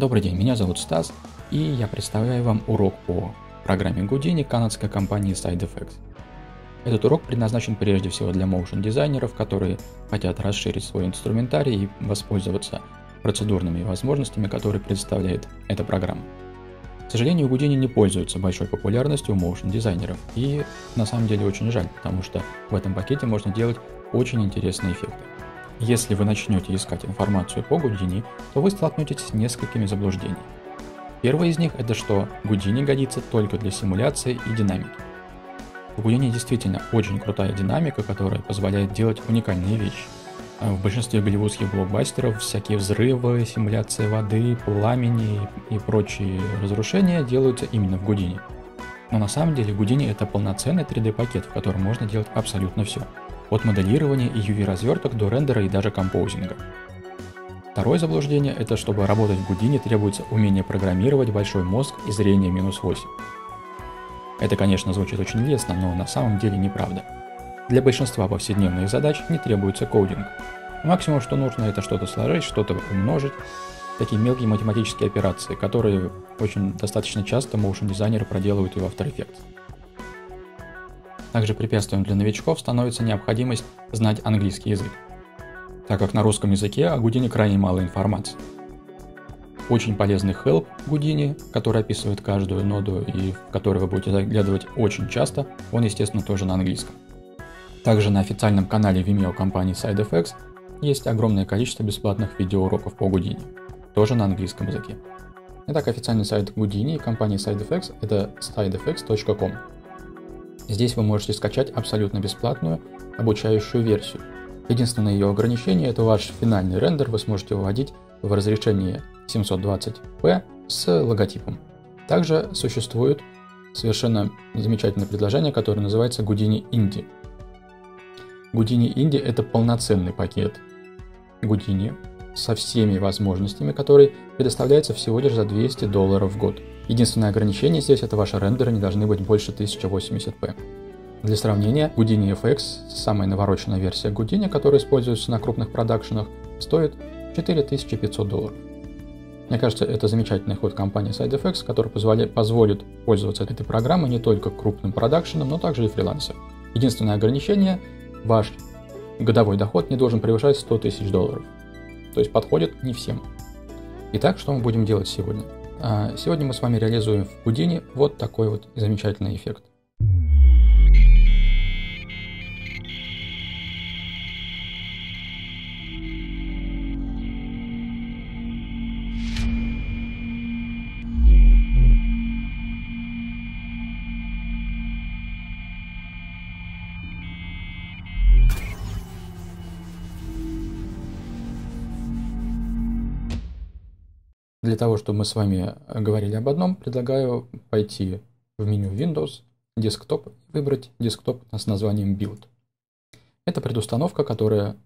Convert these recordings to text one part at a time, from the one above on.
Добрый день, меня зовут Стас, и я представляю вам урок по программе Гудини, канадской компании SideFX. Этот урок предназначен прежде всего для моушен-дизайнеров, которые хотят расширить свой инструментарий и воспользоваться процедурными возможностями, которые предоставляет эта программа. К сожалению, Гудини не пользуется большой популярностью у моушен-дизайнеров, и на самом деле очень жаль, потому что в этом пакете можно делать очень интересные эффекты. Если вы начнете искать информацию по Гудини, то вы столкнетесь с несколькими заблуждениями. Первое из них – это что Гудини годится только для симуляции и динамики. В Гудини действительно очень крутая динамика, которая позволяет делать уникальные вещи. А в большинстве голливудских блокбастеров всякие взрывы, симуляции воды, пламени и прочие разрушения делаются именно в Гудини. Но на самом деле Гудини это полноценный 3D-пакет, в котором можно делать абсолютно все от моделирования и UV-разверток до рендера и даже композинга. Второе заблуждение – это чтобы работать в Гудине требуется умение программировать, большой мозг и зрение минус 8. Это, конечно, звучит очень лестно, но на самом деле неправда. Для большинства повседневных задач не требуется кодинг. Максимум, что нужно, это что-то сложить, что-то умножить, такие мелкие математические операции, которые очень достаточно часто моушен дизайнеры проделывают и в After Effects. Также препятствием для новичков становится необходимость знать английский язык, так как на русском языке о Гудине крайне мало информации. Очень полезный help Гудини, который описывает каждую ноду и в который вы будете заглядывать очень часто, он, естественно, тоже на английском. Также на официальном канале Vimeo компании SideFX есть огромное количество бесплатных видеоуроков по Гудини, тоже на английском языке. Итак, официальный сайт Гудини и компании SideFX это sidefx.com. Здесь вы можете скачать абсолютно бесплатную обучающую версию. Единственное ее ограничение – это ваш финальный рендер, вы сможете выводить в разрешении 720p с логотипом. Также существует совершенно замечательное предложение, которое называется Houdini Indie. Houdini Indie – это полноценный пакет Houdini со всеми возможностями, который предоставляется всего лишь за 200 долларов в год – Единственное ограничение здесь это ваши рендеры не должны быть больше 1080p. Для сравнения, Houdini FX, самая навороченная версия Houdini, которая используется на крупных продакшенах, стоит 4500 долларов. Мне кажется, это замечательный ход компании SideFX, который позволяет, позволит пользоваться этой программой не только крупным продакшеном, но также и фрилансер. Единственное ограничение – ваш годовой доход не должен превышать 100 тысяч долларов. То есть подходит не всем. Итак, что мы будем делать сегодня? А, сегодня мы с вами реализуем в Houdini вот такой вот замечательный эффект. для того, чтобы мы с вами говорили об одном, предлагаю пойти в меню Windows, десктоп, выбрать десктоп с названием Build. Это предустановка, которая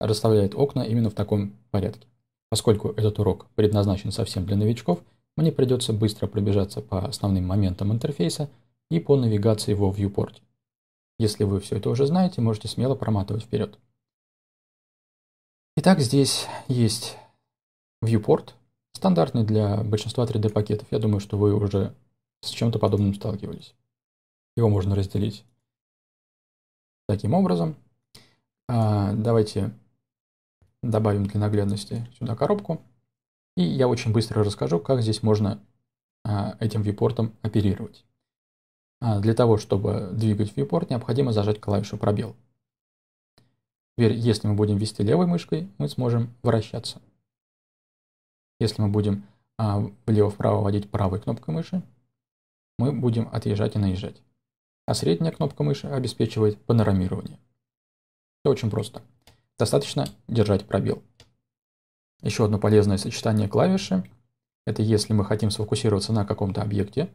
расставляет окна именно в таком порядке. Поскольку этот урок предназначен совсем для новичков, мне придется быстро пробежаться по основным моментам интерфейса и по навигации во viewport. Если вы все это уже знаете, можете смело проматывать вперед. Итак, здесь есть viewport, Стандартный для большинства 3D пакетов. Я думаю, что вы уже с чем-то подобным сталкивались. Его можно разделить таким образом. А, давайте добавим для наглядности сюда коробку. И я очень быстро расскажу, как здесь можно а, этим вьюпортом оперировать. А, для того, чтобы двигать вьюпорт, необходимо зажать клавишу пробел. Теперь, если мы будем вести левой мышкой, мы сможем вращаться. Если мы будем а, влево-вправо водить правой кнопкой мыши, мы будем отъезжать и наезжать. А средняя кнопка мыши обеспечивает панорамирование. Все очень просто. Достаточно держать пробел. Еще одно полезное сочетание клавиши – это если мы хотим сфокусироваться на каком-то объекте,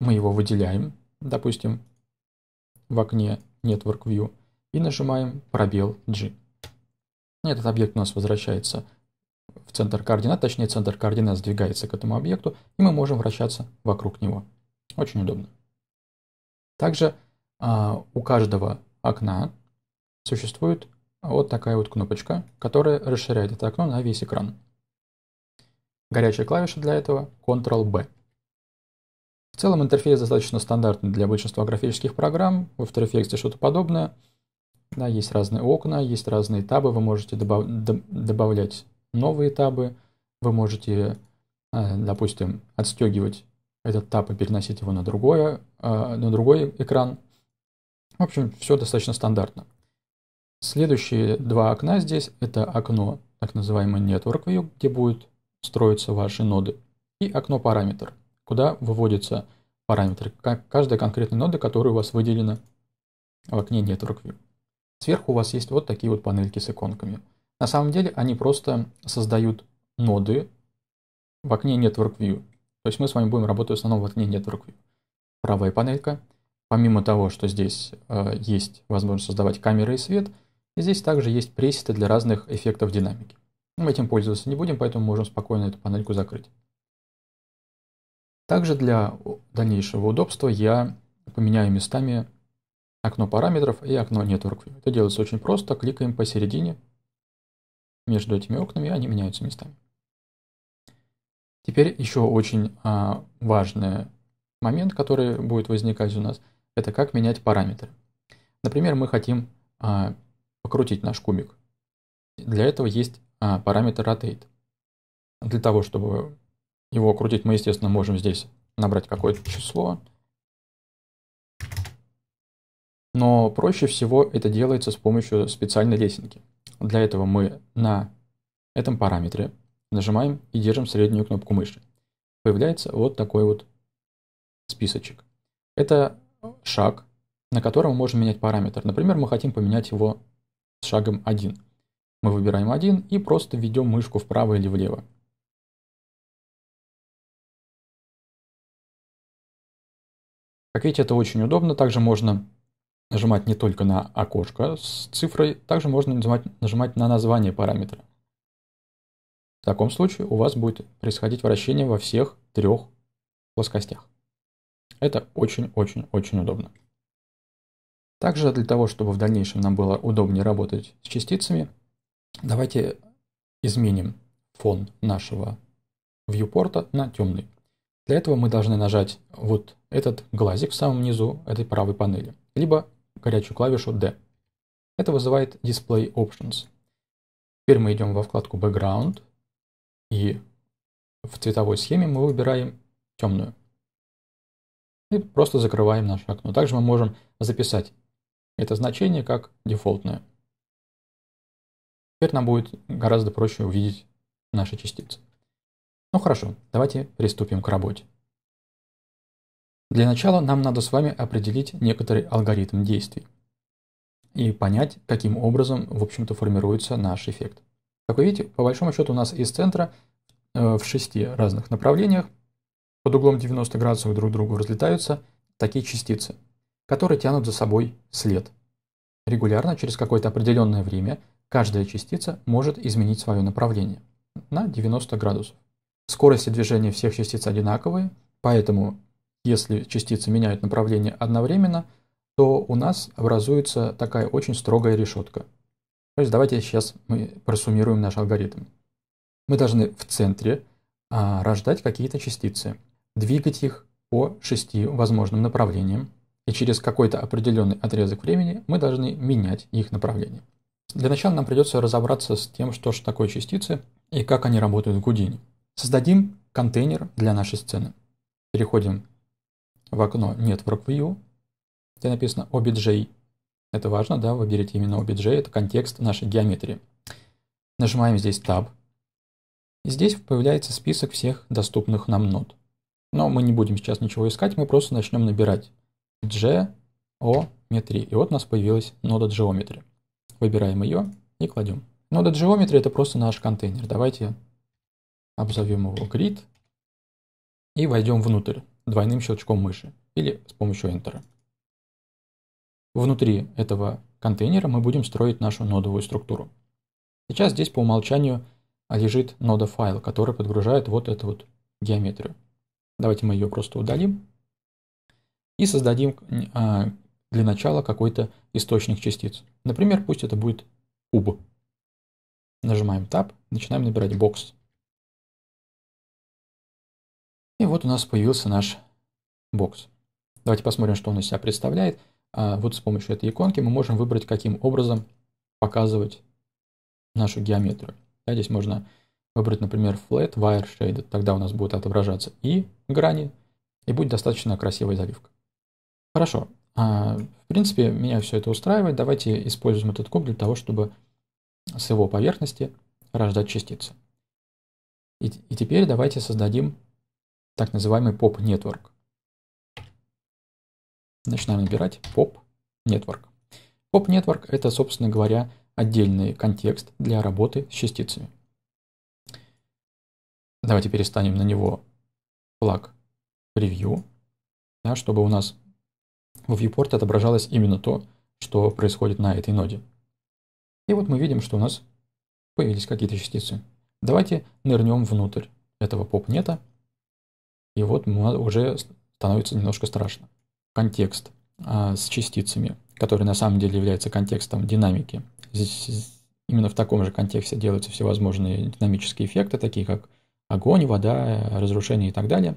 мы его выделяем, допустим, в окне Network View и нажимаем пробел G. Этот объект у нас возвращается в центр координат, точнее центр координат сдвигается к этому объекту, и мы можем вращаться вокруг него. Очень удобно. Также а, у каждого окна существует вот такая вот кнопочка, которая расширяет это окно на весь экран. Горячая клавиша для этого Ctrl-B. В целом интерфейс достаточно стандартный для большинства графических программ, в After Effects что-то подобное. Да, есть разные окна, есть разные табы, вы можете добав добавлять новые табы, вы можете, э, допустим, отстегивать этот таб и переносить его на, другое, э, на другой экран. В общем, все достаточно стандартно. Следующие два окна здесь – это окно так называемый Network View, где будут строиться ваши ноды, и окно параметр, куда выводятся параметры каждой конкретной ноды, которая у вас выделена в окне Network View. Сверху у вас есть вот такие вот панельки с иконками – на самом деле они просто создают ноды в окне Network View. То есть мы с вами будем работать в основном в окне Network View. Правая панелька. Помимо того, что здесь э, есть возможность создавать камеры и свет, здесь также есть пресеты для разных эффектов динамики. Мы этим пользоваться не будем, поэтому можем спокойно эту панельку закрыть. Также для дальнейшего удобства я поменяю местами окно параметров и окно Network View. Это делается очень просто. Кликаем посередине – между этими окнами, они меняются местами. Теперь еще очень а, важный момент, который будет возникать у нас, это как менять параметры. Например, мы хотим а, покрутить наш кубик. Для этого есть а, параметр rotate. Для того, чтобы его крутить, мы, естественно, можем здесь набрать какое-то число. Но проще всего это делается с помощью специальной лесенки. Для этого мы на этом параметре нажимаем и держим среднюю кнопку мыши. Появляется вот такой вот списочек. Это шаг, на котором мы можем менять параметр. Например, мы хотим поменять его с шагом 1. Мы выбираем 1 и просто ведем мышку вправо или влево. Как видите, это очень удобно. Также можно нажимать не только на окошко с цифрой, также можно нажимать, нажимать на название параметра. В таком случае у вас будет происходить вращение во всех трех плоскостях. Это очень-очень-очень удобно. Также для того, чтобы в дальнейшем нам было удобнее работать с частицами, давайте изменим фон нашего вьюпорта на темный. Для этого мы должны нажать вот этот глазик в самом низу этой правой панели, либо горячую клавишу D. Это вызывает Display Options. Теперь мы идем во вкладку Background и в цветовой схеме мы выбираем темную. И просто закрываем наше окно. Также мы можем записать это значение как дефолтное. Теперь нам будет гораздо проще увидеть наши частицы. Ну хорошо, давайте приступим к работе. Для начала нам надо с вами определить некоторый алгоритм действий и понять, каким образом, в общем-то, формируется наш эффект. Как вы видите, по большому счету у нас из центра э, в шести разных направлениях под углом 90 градусов друг к другу разлетаются такие частицы, которые тянут за собой след. Регулярно, через какое-то определенное время, каждая частица может изменить свое направление на 90 градусов. Скорости движения всех частиц одинаковые, поэтому если частицы меняют направление одновременно, то у нас образуется такая очень строгая решетка. То есть давайте сейчас мы просуммируем наш алгоритм. Мы должны в центре а, рождать какие-то частицы, двигать их по шести возможным направлениям, и через какой-то определенный отрезок времени мы должны менять их направление. Для начала нам придется разобраться с тем, что же такое частицы и как они работают в Гудине. Создадим контейнер для нашей сцены. Переходим в окно Network View, где написано OBJ. Это важно, да, выберите именно OBJ, это контекст нашей геометрии. Нажимаем здесь Tab. И здесь появляется список всех доступных нам нод. Но мы не будем сейчас ничего искать, мы просто начнем набирать geometry. И вот у нас появилась нода geometry. Выбираем ее и кладем. Нода geometry это просто наш контейнер. Давайте обзовем его grid и войдем внутрь двойным щелчком мыши или с помощью Enter. Внутри этого контейнера мы будем строить нашу нодовую структуру. Сейчас здесь по умолчанию лежит нода файл, который подгружает вот эту вот геометрию. Давайте мы ее просто удалим и создадим а, для начала какой-то источник частиц. Например, пусть это будет куб. Нажимаем Tab, начинаем набирать бокс и вот у нас появился наш бокс. Давайте посмотрим, что он из себя представляет. А вот с помощью этой иконки мы можем выбрать, каким образом показывать нашу геометрию. Да, здесь можно выбрать, например, Flat Wire Shaded, тогда у нас будет отображаться и грани, и будет достаточно красивая заливка. Хорошо, а, в принципе, меня все это устраивает. Давайте используем этот куб для того, чтобы с его поверхности рождать частицы. И, и теперь давайте создадим так называемый POP Network. Начинаем набирать POP Network. POP Network – это, собственно говоря, отдельный контекст для работы с частицами. Давайте перестанем на него флаг превью, да, чтобы у нас в viewport отображалось именно то, что происходит на этой ноде. И вот мы видим, что у нас появились какие-то частицы. Давайте нырнем внутрь этого поп-нета – и вот уже становится немножко страшно. Контекст а, с частицами, который на самом деле является контекстом динамики. Здесь именно в таком же контексте делаются всевозможные динамические эффекты, такие как огонь, вода, разрушение и так далее.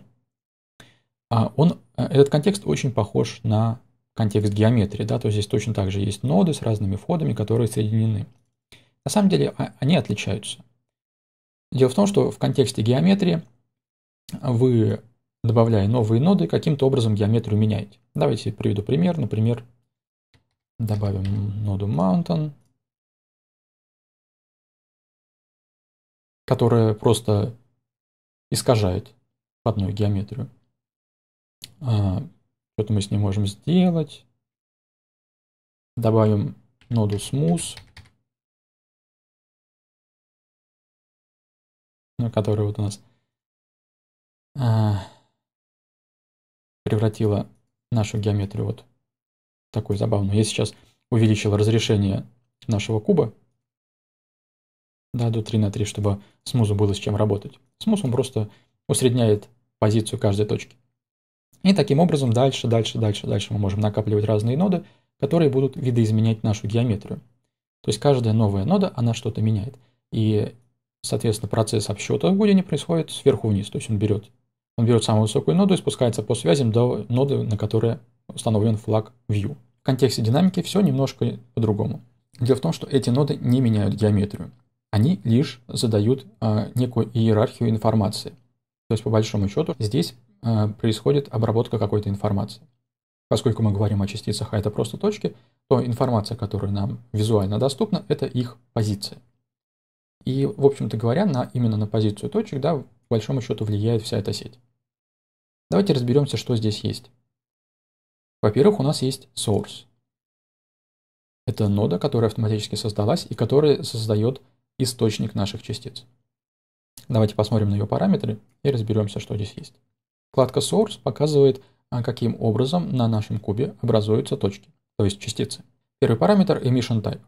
А он, э, этот контекст очень похож на контекст геометрии, да, то есть здесь точно так же есть ноды с разными входами, которые соединены. На самом деле а, они отличаются. Дело в том, что в контексте геометрии вы добавляя новые ноды, каким-то образом геометрию меняете. Давайте приведу пример. Например, добавим ноду mountain, которая просто искажает входную геометрию. А, Что-то мы с ней можем сделать. Добавим ноду smooth, которая вот у нас... А, превратила нашу геометрию вот в такую забавную. Я сейчас увеличил разрешение нашего куба, да, до 3 на 3, чтобы смузу было с чем работать. Смуз, он просто усредняет позицию каждой точки. И таким образом дальше, дальше, дальше, дальше мы можем накапливать разные ноды, которые будут видоизменять нашу геометрию. То есть каждая новая нода, она что-то меняет. И, соответственно, процесс обсчета в Гудине происходит сверху вниз. То есть он берет он берет самую высокую ноду и спускается по связям до ноды, на которой установлен флаг view. В контексте динамики все немножко по-другому. Дело в том, что эти ноды не меняют геометрию. Они лишь задают э, некую иерархию информации. То есть, по большому счету, здесь э, происходит обработка какой-то информации. Поскольку мы говорим о частицах, а это просто точки, то информация, которая нам визуально доступна, это их позиция. И, в общем-то говоря, на, именно на позицию точек, да, по большому счету влияет вся эта сеть. Давайте разберемся, что здесь есть. Во-первых, у нас есть source. Это нода, которая автоматически создалась и которая создает источник наших частиц. Давайте посмотрим на ее параметры и разберемся, что здесь есть. Вкладка source показывает, а, каким образом на нашем кубе образуются точки, то есть частицы. Первый параметр emission type.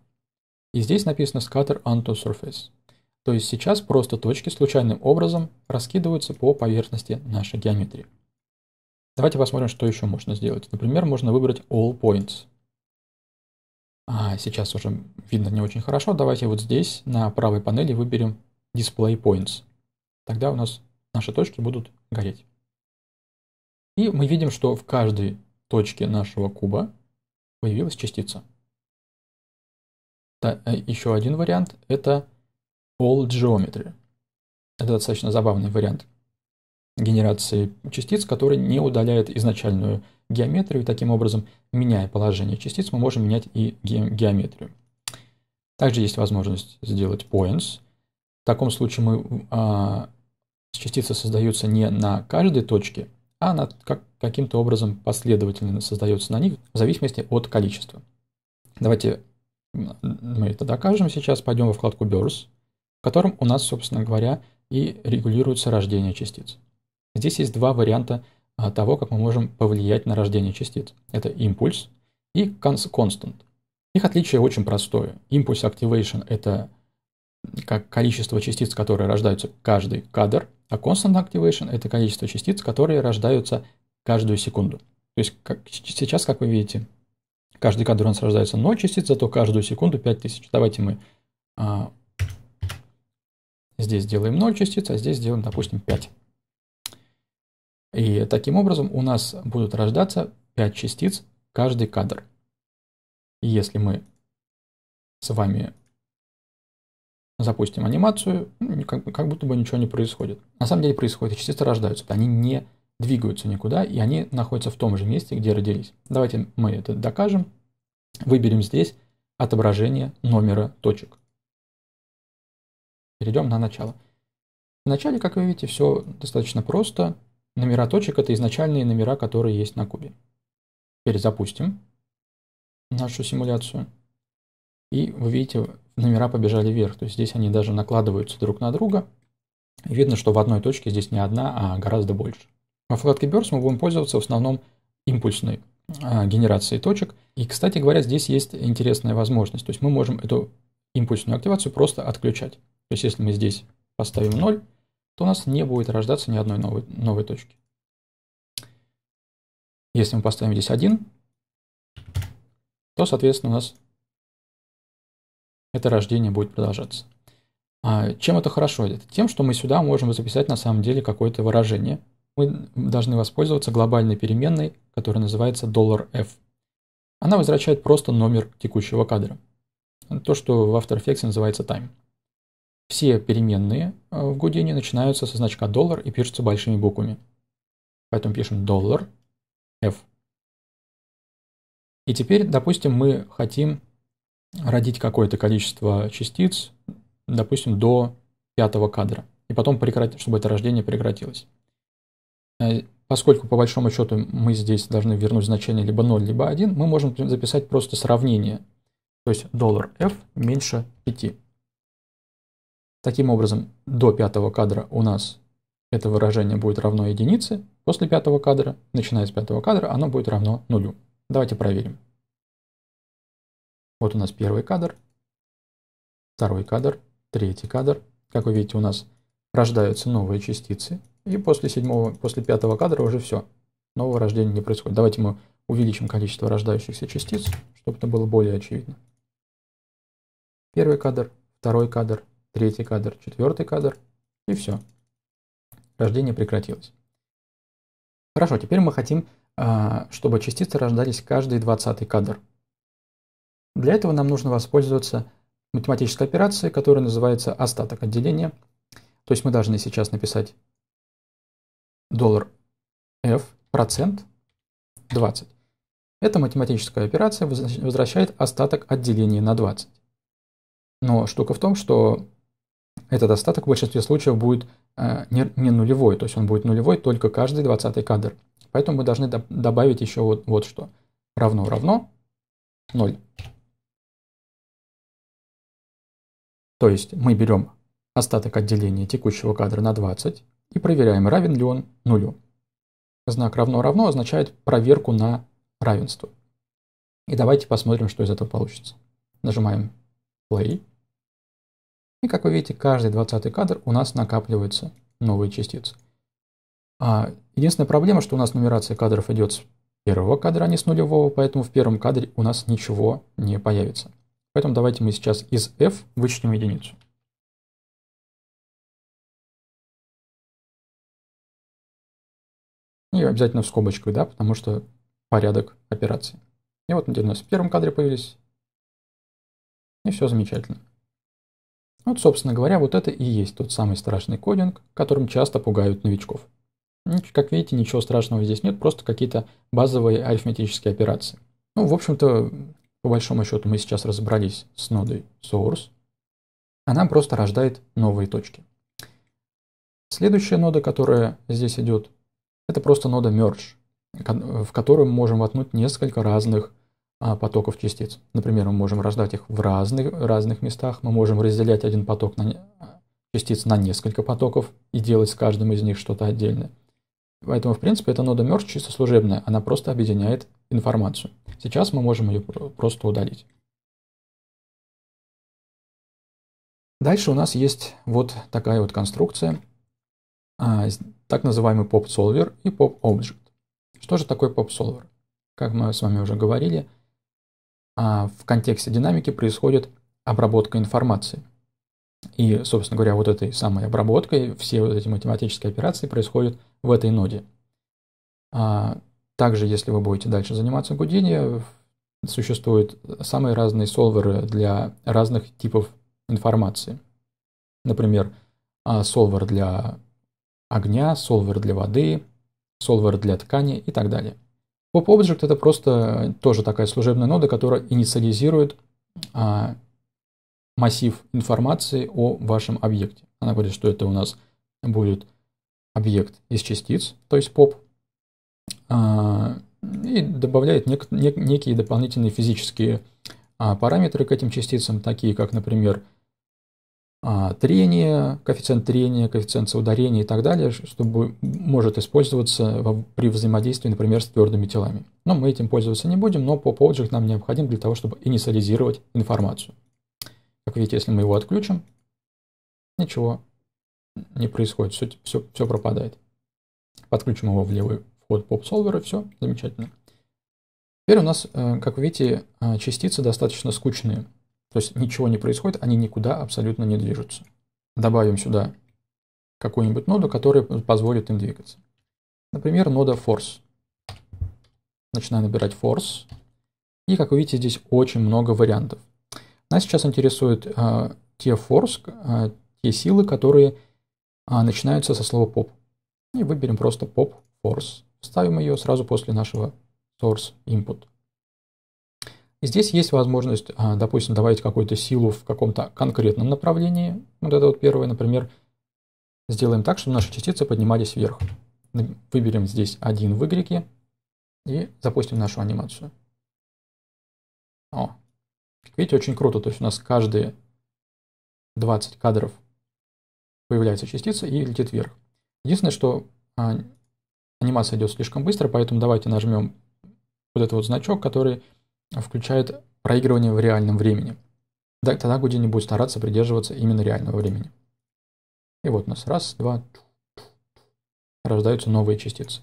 И здесь написано scatter onto surface. То есть сейчас просто точки случайным образом раскидываются по поверхности нашей геометрии. Давайте посмотрим, что еще можно сделать. Например, можно выбрать All Points. А, сейчас уже видно не очень хорошо. Давайте вот здесь на правой панели выберем Display Points. Тогда у нас наши точки будут гореть. И мы видим, что в каждой точке нашего куба появилась частица. Да, э, еще один вариант – это All Geometry. Это достаточно забавный вариант, генерации частиц, который не удаляет изначальную геометрию, таким образом, меняя положение частиц, мы можем менять и ге геометрию. Также есть возможность сделать points. В таком случае мы, а, частицы создаются не на каждой точке, а как, каким-то образом последовательно создается на них, в зависимости от количества. Давайте мы это докажем сейчас, пойдем во вкладку Birds, в котором у нас, собственно говоря, и регулируется рождение частиц. Здесь есть два варианта а, того, как мы можем повлиять на рождение частиц. Это импульс и констант. Их отличие очень простое. Импульс activation – это как количество частиц, которые рождаются каждый кадр, а constant activation – это количество частиц, которые рождаются каждую секунду. То есть как, сейчас, как вы видите, каждый кадр у нас рождается 0 частиц, зато каждую секунду 5000. Давайте мы а, здесь делаем 0 частиц, а здесь сделаем, допустим, 5. И таким образом у нас будут рождаться 5 частиц каждый кадр. И если мы с вами запустим анимацию, ну, как, будто бы ничего не происходит. На самом деле происходит, частицы рождаются, они не двигаются никуда, и они находятся в том же месте, где родились. Давайте мы это докажем. Выберем здесь отображение номера точек. Перейдем на начало. В начале, как вы видите, все достаточно просто. Номера точек – это изначальные номера, которые есть на кубе. Теперь запустим нашу симуляцию. И вы видите, номера побежали вверх. То есть здесь они даже накладываются друг на друга. видно, что в одной точке здесь не одна, а гораздо больше. Во вкладке Burst мы будем пользоваться в основном импульсной а, генерацией точек. И, кстати говоря, здесь есть интересная возможность. То есть мы можем эту импульсную активацию просто отключать. То есть если мы здесь поставим 0, то у нас не будет рождаться ни одной новой, новой точки. Если мы поставим здесь 1, то, соответственно, у нас это рождение будет продолжаться. А чем это хорошо? Это тем, что мы сюда можем записать на самом деле какое-то выражение. Мы должны воспользоваться глобальной переменной, которая называется $f. Она возвращает просто номер текущего кадра. То, что в After Effects называется time. Все переменные э, в Гудине начинаются со значка доллар и пишутся большими буквами. Поэтому пишем доллар f. И теперь, допустим, мы хотим родить какое-то количество частиц, допустим, до пятого кадра, и потом прекратить, чтобы это рождение прекратилось. Э, поскольку, по большому счету, мы здесь должны вернуть значение либо 0, либо 1, мы можем записать просто сравнение. То есть доллар f меньше 5. Таким образом, до пятого кадра у нас это выражение будет равно единице, после пятого кадра, начиная с пятого кадра, оно будет равно нулю. Давайте проверим. Вот у нас первый кадр, второй кадр, третий кадр. Как вы видите, у нас рождаются новые частицы, и после седьмого, после пятого кадра уже все, нового рождения не происходит. Давайте мы увеличим количество рождающихся частиц, чтобы это было более очевидно. Первый кадр, второй кадр, третий кадр, четвертый кадр, и все. Рождение прекратилось. Хорошо, теперь мы хотим, а, чтобы частицы рождались каждый 20 кадр. Для этого нам нужно воспользоваться математической операцией, которая называется остаток отделения. То есть мы должны сейчас написать доллар f процент 20. Эта математическая операция возвращает остаток отделения на 20. Но штука в том, что этот остаток в большинстве случаев будет э, не, не нулевой, то есть он будет нулевой только каждый 20 кадр. Поэтому мы должны до добавить еще вот, вот что. Равно равно 0. То есть мы берем остаток отделения текущего кадра на 20 и проверяем, равен ли он нулю. Знак равно равно означает проверку на равенство. И давайте посмотрим, что из этого получится. Нажимаем play. И как вы видите, каждый 20 кадр у нас накапливаются новые частицы. А единственная проблема, что у нас нумерация кадров идет с первого кадра, а не с нулевого, поэтому в первом кадре у нас ничего не появится. Поэтому давайте мы сейчас из f вычтем единицу. И обязательно в скобочках, да, потому что порядок операции. И вот, надеюсь, у нас в первом кадре появились. И все замечательно. Вот, собственно говоря, вот это и есть тот самый страшный кодинг, которым часто пугают новичков. Как видите, ничего страшного здесь нет, просто какие-то базовые арифметические операции. Ну, в общем-то, по большому счету мы сейчас разобрались с нодой source. Она просто рождает новые точки. Следующая нода, которая здесь идет, это просто нода merge, в которую мы можем воткнуть несколько разных а, потоков частиц. Например, мы можем рождать их в разных, разных местах, мы можем разделять один поток на, частиц на несколько потоков и делать с каждым из них что-то отдельное. Поэтому, в принципе, эта нода merge чисто служебная, она просто объединяет информацию. Сейчас мы можем ее просто удалить. Дальше у нас есть вот такая вот конструкция, а, так называемый pop solver и pop object. Что же такое pop solver? Как мы с вами уже говорили, а в контексте динамики происходит обработка информации. И, собственно говоря, вот этой самой обработкой все вот эти математические операции происходят в этой ноде. А также, если вы будете дальше заниматься Houdini, существуют самые разные солверы для разных типов информации. Например, а, солвер для огня, солвер для воды, солвер для ткани и так далее. Pop PopObject это просто тоже такая служебная нода, которая инициализирует а, массив информации о вашем объекте. Она говорит, что это у нас будет объект из частиц, то есть pop, а, и добавляет нек, нек, некие дополнительные физические а, параметры к этим частицам, такие как, например, а, трение, коэффициент трения, коэффициент соударения и так далее, чтобы может использоваться при взаимодействии, например, с твердыми телами. Но мы этим пользоваться не будем, но по PopObject нам необходим для того, чтобы инициализировать информацию. Как видите, если мы его отключим, ничего не происходит, все, все, все пропадает. Подключим его в левый вход поп и все, замечательно. Теперь у нас, э, как вы видите, а, частицы достаточно скучные. То есть ничего не происходит, они никуда абсолютно не движутся. Добавим сюда какую-нибудь ноду, которая позволит им двигаться. Например, нода force. Начинаю набирать force. И, как вы видите, здесь очень много вариантов. Нас сейчас интересуют э, те force, э, те силы, которые э, начинаются со слова pop. И выберем просто pop force. Ставим ее сразу после нашего source input. Здесь есть возможность, а, допустим, добавить какую-то силу в каком-то конкретном направлении. Вот это вот первое, например, сделаем так, чтобы наши частицы поднимались вверх. Выберем здесь один в Y и запустим нашу анимацию. О, как видите, очень круто. То есть у нас каждые 20 кадров появляется частица и летит вверх. Единственное, что а, анимация идет слишком быстро, поэтому давайте нажмем вот этот вот значок, который включает проигрывание в реальном времени. Тогда Гудини будет стараться придерживаться именно реального времени. И вот у нас раз, два, рождаются новые частицы.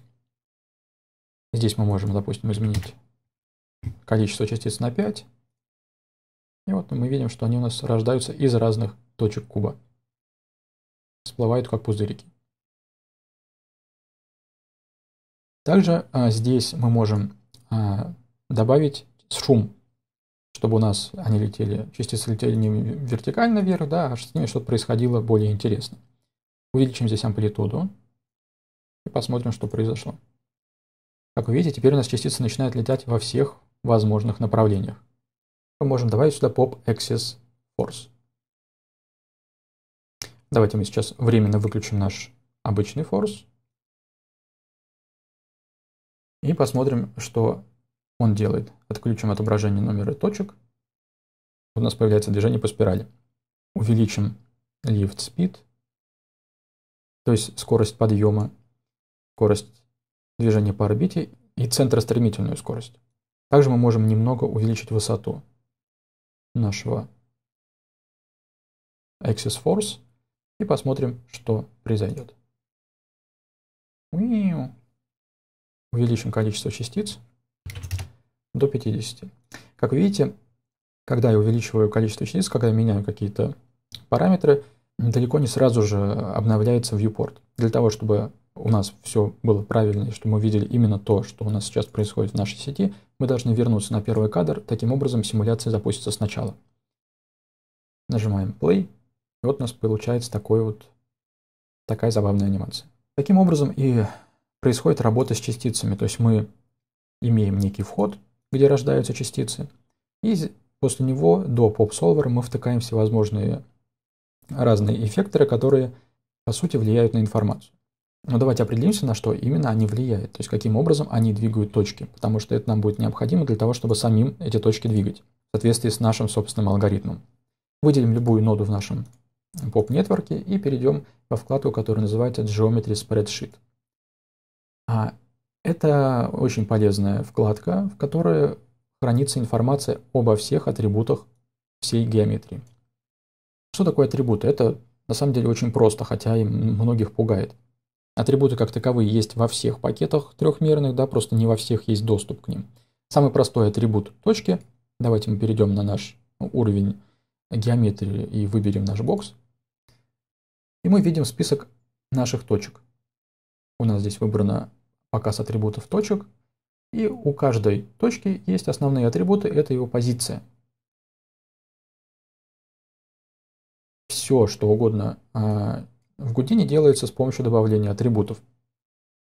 Здесь мы можем, допустим, изменить количество частиц на 5. И вот мы видим, что они у нас рождаются из разных точек куба. Всплывают как пузырики. Также а, здесь мы можем а, добавить шум, чтобы у нас они летели, частицы летели не вертикально вверх, да, а с ними что-то происходило более интересно. Увеличим здесь амплитуду и посмотрим, что произошло. Как вы видите, теперь у нас частицы начинают летать во всех возможных направлениях. Мы можем добавить сюда pop axis force. Давайте мы сейчас временно выключим наш обычный force. И посмотрим, что он делает. Отключим отображение номера и точек. У нас появляется движение по спирали. Увеличим lift speed, то есть скорость подъема, скорость движения по орбите и центростремительную скорость. Также мы можем немного увеличить высоту нашего axis force и посмотрим, что произойдет. Увеличим количество частиц до 50. Как видите, когда я увеличиваю количество единиц, когда я меняю какие-то параметры, далеко не сразу же обновляется viewport. Для того, чтобы у нас все было правильно, и чтобы мы видели именно то, что у нас сейчас происходит в нашей сети, мы должны вернуться на первый кадр, таким образом симуляция запустится сначала. Нажимаем play, и вот у нас получается такой вот, такая забавная анимация. Таким образом и происходит работа с частицами, то есть мы имеем некий вход, где рождаются частицы. И после него до PopSolver мы втыкаем всевозможные разные эффекторы, которые по сути влияют на информацию. Но давайте определимся, на что именно они влияют, то есть каким образом они двигают точки, потому что это нам будет необходимо для того, чтобы самим эти точки двигать в соответствии с нашим собственным алгоритмом. Выделим любую ноду в нашем поп-нетворке и перейдем во вкладку, которая называется Geometry Spreadsheet. А это очень полезная вкладка, в которой хранится информация обо всех атрибутах всей геометрии. Что такое атрибуты? Это на самом деле очень просто, хотя и многих пугает. Атрибуты как таковые есть во всех пакетах трехмерных, да, просто не во всех есть доступ к ним. Самый простой атрибут точки. Давайте мы перейдем на наш уровень геометрии и выберем наш бокс. И мы видим список наших точек. У нас здесь выбрано показ атрибутов точек, и у каждой точки есть основные атрибуты, это его позиция. Все, что угодно а, в Гудине делается с помощью добавления атрибутов.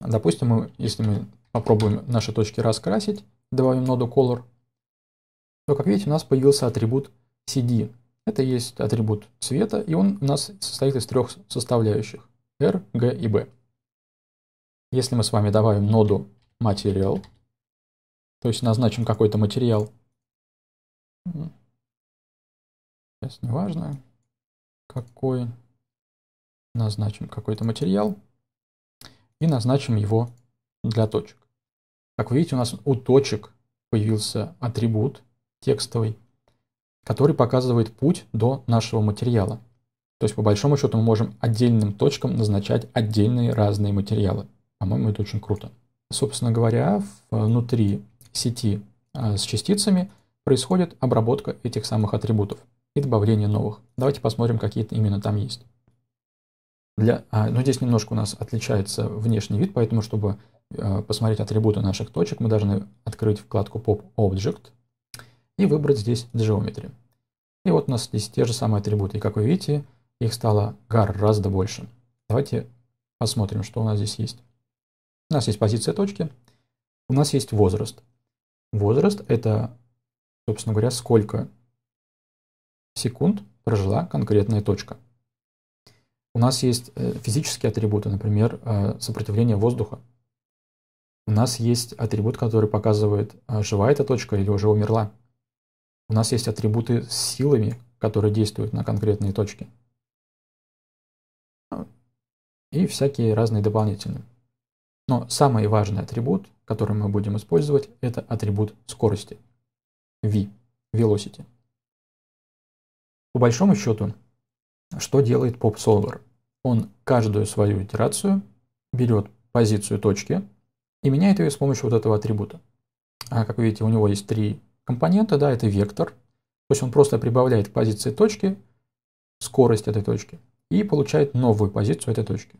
Допустим, мы, если мы попробуем наши точки раскрасить, добавим ноду color, то, как видите, у нас появился атрибут cd. Это есть атрибут цвета, и он у нас состоит из трех составляющих r, g и b. Если мы с вами добавим ноду материал, то есть назначим какой-то материал, сейчас неважно, какой, назначим какой-то материал и назначим его для точек. Как вы видите, у нас у точек появился атрибут текстовый, который показывает путь до нашего материала. То есть, по большому счету, мы можем отдельным точкам назначать отдельные разные материалы. По-моему, это очень круто. Собственно говоря, внутри сети а, с частицами происходит обработка этих самых атрибутов и добавление новых. Давайте посмотрим, какие именно там есть. Для, а, но ну, здесь немножко у нас отличается внешний вид, поэтому, чтобы э, посмотреть атрибуты наших точек, мы должны открыть вкладку Pop Object и выбрать здесь Geometry. И вот у нас здесь те же самые атрибуты. И как вы видите, их стало гораздо больше. Давайте посмотрим, что у нас здесь есть. У нас есть позиция точки, у нас есть возраст. Возраст – это, собственно говоря, сколько секунд прожила конкретная точка. У нас есть э, физические атрибуты, например, э, сопротивление воздуха. У нас есть атрибут, который показывает, э, жива эта точка или уже умерла. У нас есть атрибуты с силами, которые действуют на конкретные точки. И всякие разные дополнительные. Но самый важный атрибут, который мы будем использовать, это атрибут скорости. V – velocity. По большому счету, что делает PopSolver? Он каждую свою итерацию берет позицию точки и меняет ее с помощью вот этого атрибута. А как вы видите, у него есть три компонента, да, это вектор, то есть он просто прибавляет к позиции точки скорость этой точки и получает новую позицию этой точки.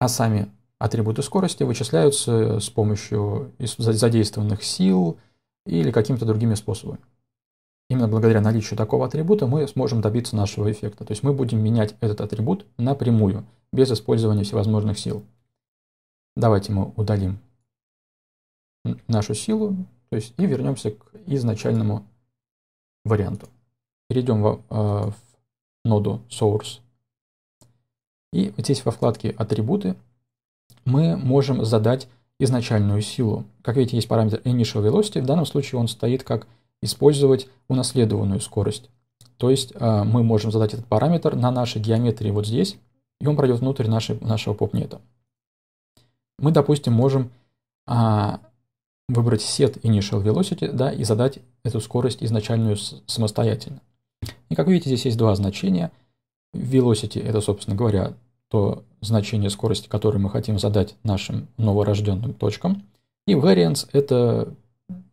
А сами Атрибуты скорости вычисляются с помощью задействованных сил или какими-то другими способами. Именно благодаря наличию такого атрибута мы сможем добиться нашего эффекта. То есть мы будем менять этот атрибут напрямую, без использования всевозможных сил. Давайте мы удалим нашу силу то есть, и вернемся к изначальному варианту. Перейдем в, в, э, в ноду Source. И здесь во вкладке «Атрибуты» мы можем задать изначальную силу. Как видите, есть параметр initial velocity, в данном случае он стоит как использовать унаследованную скорость. То есть а, мы можем задать этот параметр на нашей геометрии вот здесь, и он пройдет внутрь нашей, нашего попнета. Мы, допустим, можем а, выбрать set initial velocity да, и задать эту скорость изначальную самостоятельно. И как видите, здесь есть два значения. Velocity – это, собственно говоря, то значение скорости, которое мы хотим задать нашим новорожденным точкам. И variance – это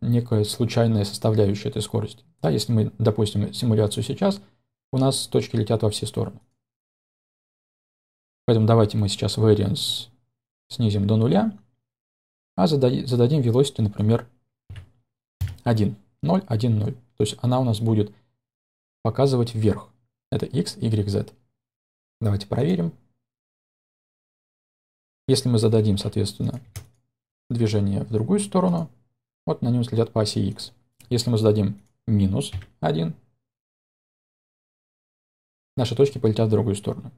некая случайная составляющая этой скорости. Да, если мы допустим симуляцию сейчас, у нас точки летят во все стороны. Поэтому давайте мы сейчас variance снизим до нуля, а зададим velocity, например, 1, 0, 1, 0. То есть она у нас будет показывать вверх. Это x, y, z. Давайте проверим. Если мы зададим, соответственно, движение в другую сторону, вот на нем следят по оси x. Если мы зададим минус 1, наши точки полетят в другую сторону.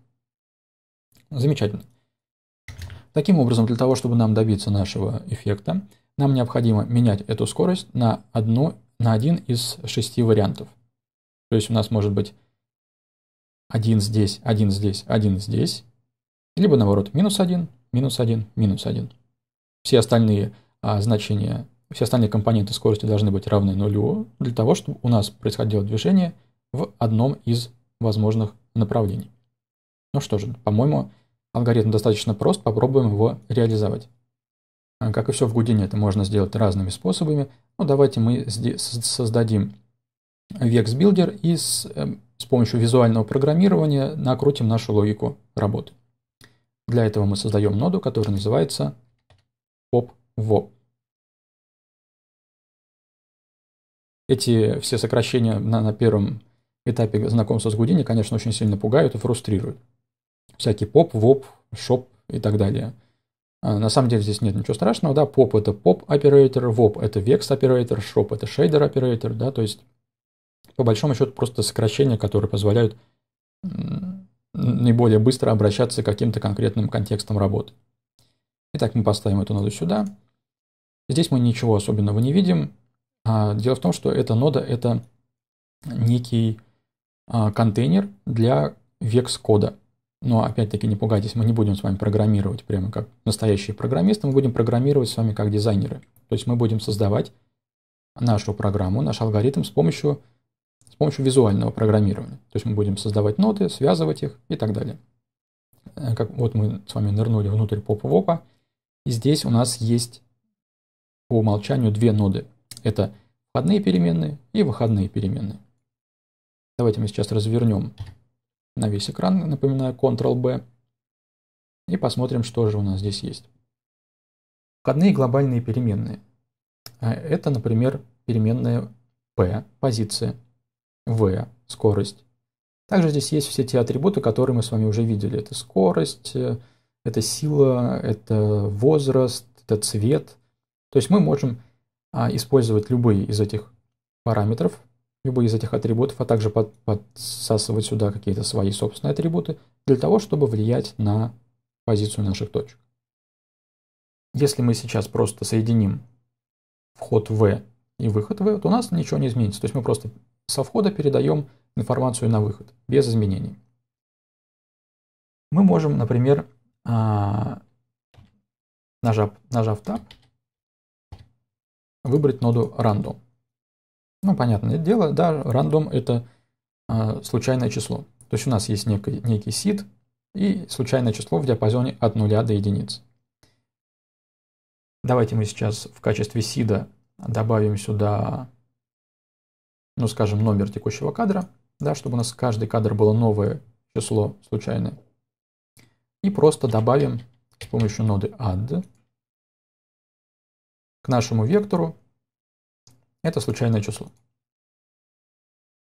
Замечательно. Таким образом, для того, чтобы нам добиться нашего эффекта, нам необходимо менять эту скорость на, одну, на один из шести вариантов. То есть у нас может быть один здесь, один здесь, один здесь, либо наоборот минус один минус 1, минус 1. Все остальные а, значения, все остальные компоненты скорости должны быть равны нулю для того, чтобы у нас происходило движение в одном из возможных направлений. Ну что же, по-моему, алгоритм достаточно прост, попробуем его реализовать. А, как и все в Гудине, это можно сделать разными способами. Ну, давайте мы создадим vex Builder и с, эм, с помощью визуального программирования накрутим нашу логику работы. Для этого мы создаем ноду, которая называется popvop. Эти все сокращения на, на первом этапе знакомства с Гудини, конечно, очень сильно пугают и фрустрируют. Всякие поп, воп, шоп и так далее. А на самом деле здесь нет ничего страшного, да, поп это поп оператор, воп это векс оператор, шоп это шейдер оператор, да, то есть по большому счету просто сокращения, которые позволяют наиболее быстро обращаться к каким-то конкретным контекстам работы. Итак, мы поставим эту ноду сюда. Здесь мы ничего особенного не видим. А, дело в том, что эта нода – это некий а, контейнер для VEX кода Но опять-таки не пугайтесь, мы не будем с вами программировать прямо как настоящие программисты, мы будем программировать с вами как дизайнеры. То есть мы будем создавать нашу программу, наш алгоритм с помощью с помощью визуального программирования. То есть мы будем создавать ноты, связывать их и так далее. Э, как, вот мы с вами нырнули внутрь попа-вопа, и здесь у нас есть по умолчанию две ноды. Это входные переменные и выходные переменные. Давайте мы сейчас развернем на весь экран, напоминаю, Ctrl-B, и посмотрим, что же у нас здесь есть. Входные глобальные переменные. Э, это, например, переменная P, позиция v – скорость. Также здесь есть все те атрибуты, которые мы с вами уже видели. Это скорость, э, это сила, это возраст, это цвет. То есть мы можем а, использовать любые из этих параметров, любые из этих атрибутов, а также под, подсасывать сюда какие-то свои собственные атрибуты для того, чтобы влиять на позицию наших точек. Если мы сейчас просто соединим вход v и выход v, то у нас ничего не изменится. То есть мы просто со входа передаем информацию на выход, без изменений. Мы можем, например, а, нажав, нажав Tab, выбрать ноду Random. Ну, понятное дело, да, Random это а, случайное число. То есть у нас есть некий, некий сид и случайное число в диапазоне от 0 до единиц. Давайте мы сейчас в качестве сида добавим сюда ну, скажем, номер текущего кадра, да, чтобы у нас каждый кадр было новое число случайное. И просто добавим с помощью ноды add к нашему вектору это случайное число.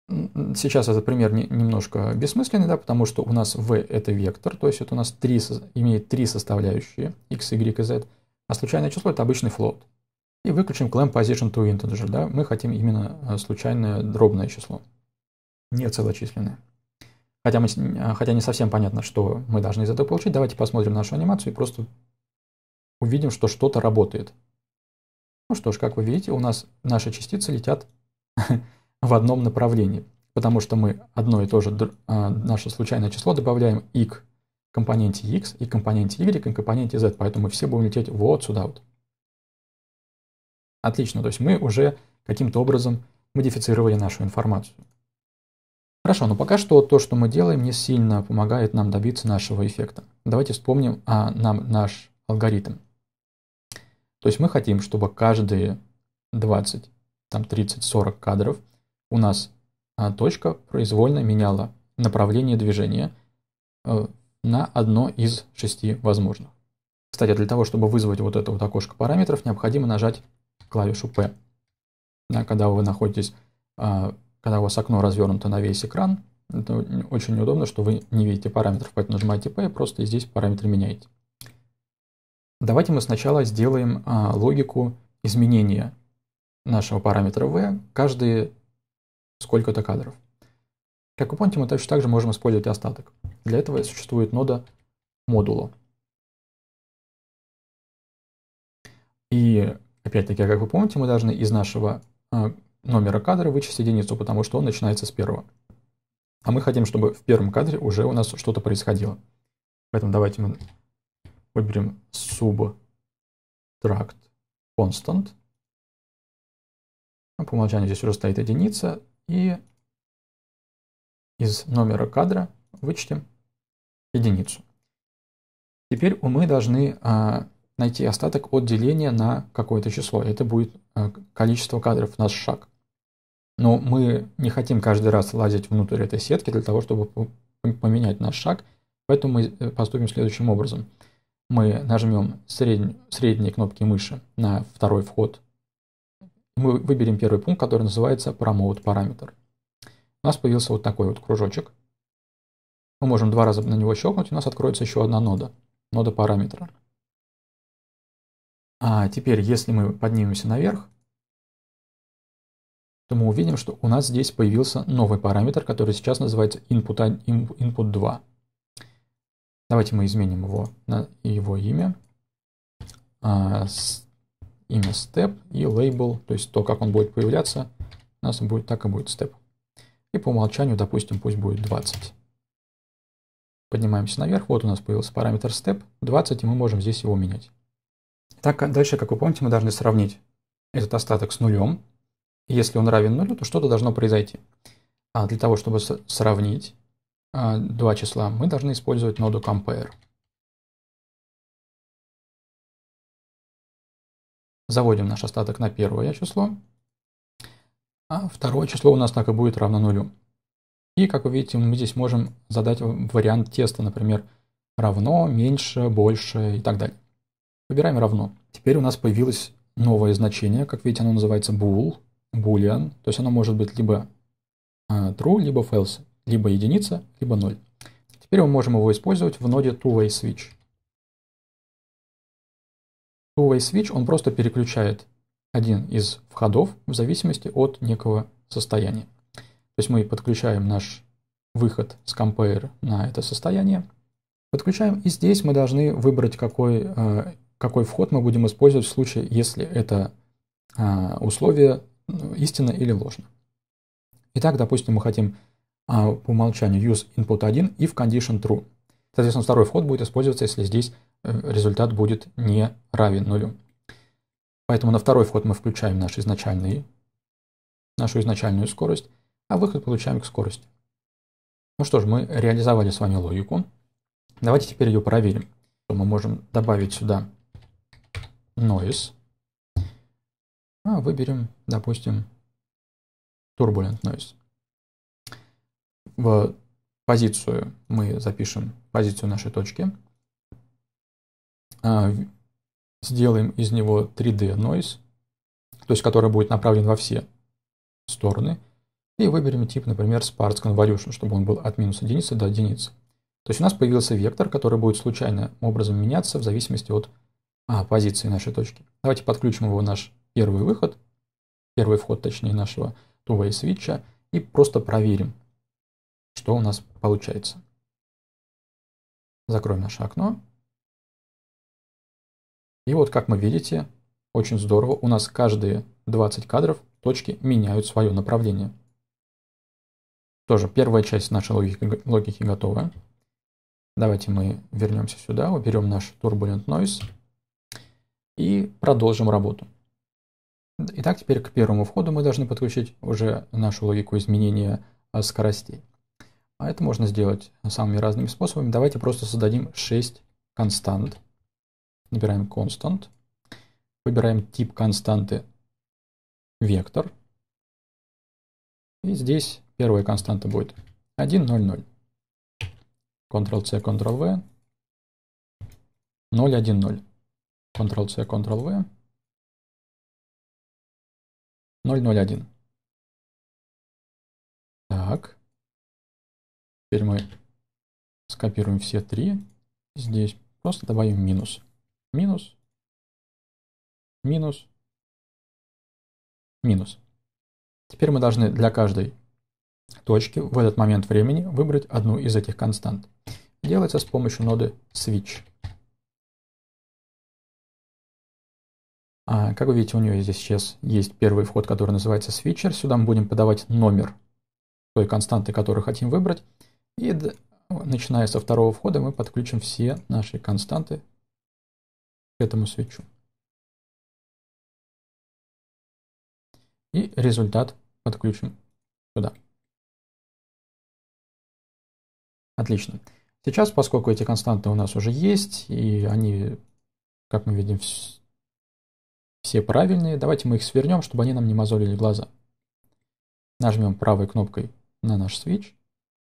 Сейчас этот пример не, немножко бессмысленный, да, потому что у нас v это вектор, то есть это у нас три имеет три составляющие x, y и z, а случайное число это обычный float. И выключим clamp position to integer. Да? Мы хотим именно э, случайное дробное число, не целочисленное. Хотя, мы, а, хотя не совсем понятно, что мы должны из этого получить. Давайте посмотрим нашу анимацию и просто увидим, что что-то работает. Ну что ж, как вы видите, у нас наши частицы летят в одном направлении, потому что мы одно и то же а, наше случайное число добавляем и к компоненте x, и к компоненте y, и к компоненте z, поэтому мы все будем лететь вот сюда вот. Отлично, то есть мы уже каким-то образом модифицировали нашу информацию. Хорошо, но пока что то, что мы делаем, не сильно помогает нам добиться нашего эффекта. Давайте вспомним о а, нам, наш алгоритм. То есть мы хотим, чтобы каждые 20, там 30-40 кадров у нас а, точка произвольно меняла направление движения э, на одно из шести возможных. Кстати, для того, чтобы вызвать вот это вот окошко параметров, необходимо нажать клавишу P. Да, когда вы находитесь, а, когда у вас окно развернуто на весь экран, это очень неудобно, что вы не видите параметров, поэтому нажимаете P, и просто здесь параметры меняете. Давайте мы сначала сделаем а, логику изменения нашего параметра V каждые сколько-то кадров. Как вы помните, мы точно также можем использовать остаток. Для этого существует нода модула. И Опять-таки, а как вы помните, мы должны из нашего а, номера кадра вычесть единицу, потому что он начинается с первого. А мы хотим, чтобы в первом кадре уже у нас что-то происходило. Поэтому давайте мы выберем subtract constant. Ну, по умолчанию здесь уже стоит единица. И из номера кадра вычтем единицу. Теперь мы должны а, найти остаток от деления на какое-то число. Это будет э, количество кадров, наш шаг. Но мы не хотим каждый раз лазить внутрь этой сетки для того, чтобы поменять наш шаг, поэтому мы э, поступим следующим образом. Мы нажмем средней, средней кнопки мыши на второй вход. Мы выберем первый пункт, который называется Promote параметр. У нас появился вот такой вот кружочек. Мы можем два раза на него щелкнуть, и у нас откроется еще одна нода, нода параметра. А теперь, если мы поднимемся наверх, то мы увидим, что у нас здесь появился новый параметр, который сейчас называется input, input 2. Давайте мы изменим его, на его имя. А, с, имя step и label, то есть то, как он будет появляться, у нас будет так и будет step. И по умолчанию, допустим, пусть будет 20. Поднимаемся наверх, вот у нас появился параметр step 20, и мы можем здесь его менять. Так, дальше, как вы помните, мы должны сравнить этот остаток с нулем. Если он равен нулю, то что-то должно произойти. А для того, чтобы сравнить а, два числа, мы должны использовать ноду compare. Заводим наш остаток на первое число, а второе число у нас так и будет равно нулю. И, как вы видите, мы здесь можем задать вариант теста, например, равно, меньше, больше и так далее. Выбираем равно. Теперь у нас появилось новое значение. Как видите, оно называется bool, boolean. То есть оно может быть либо э, true, либо false, либо единица, либо 0. Теперь мы можем его использовать в ноде two-way switch. Two-way switch, он просто переключает один из входов в зависимости от некого состояния. То есть мы подключаем наш выход с compare на это состояние, подключаем, и здесь мы должны выбрать, какой э, какой вход мы будем использовать в случае, если это а, условие ну, истинно или ложно. Итак, допустим, мы хотим а, по умолчанию use input 1 if condition true. Соответственно, второй вход будет использоваться, если здесь э, результат будет не равен нулю. Поэтому на второй вход мы включаем наш изначальный, нашу изначальную скорость, а выход получаем к скорости. Ну что ж, мы реализовали с вами логику. Давайте теперь ее проверим. Мы можем добавить сюда noise. А выберем, допустим, turbulent noise. В позицию мы запишем позицию нашей точки. А, сделаем из него 3D noise, то есть который будет направлен во все стороны. И выберем тип, например, sparse convolution, чтобы он был от минус единицы до единицы. То есть у нас появился вектор, который будет случайным образом меняться в зависимости от а, позиции нашей точки. Давайте подключим его в наш первый выход, первый вход, точнее, нашего two-way switch, и просто проверим, что у нас получается. Закроем наше окно. И вот, как мы видите, очень здорово, у нас каждые 20 кадров точки меняют свое направление. Тоже первая часть нашей логики, логики готова. Давайте мы вернемся сюда, уберем наш Turbulent Noise и продолжим работу. Итак, теперь к первому входу мы должны подключить уже нашу логику изменения э, скоростей. А это можно сделать самыми разными способами. Давайте просто создадим 6 констант. Набираем constant. Выбираем тип константы вектор. И здесь первая константа будет 1, 0, 0. Ctrl-C, Ctrl-V. 0, 1, 0. Ctrl-C, Ctrl-V. 001. Так. Теперь мы скопируем все три. Здесь просто добавим минус. Минус. Минус. Минус. Теперь мы должны для каждой точки в этот момент времени выбрать одну из этих констант. Делается с помощью ноды switch. А, как вы видите, у нее здесь сейчас есть первый вход, который называется switcher. Сюда мы будем подавать номер той константы, которую хотим выбрать. И начиная со второго входа мы подключим все наши константы к этому свечу. И результат подключим сюда. Отлично. Сейчас, поскольку эти константы у нас уже есть, и они, как мы видим, все правильные, давайте мы их свернем, чтобы они нам не мозолили глаза. Нажмем правой кнопкой на наш switch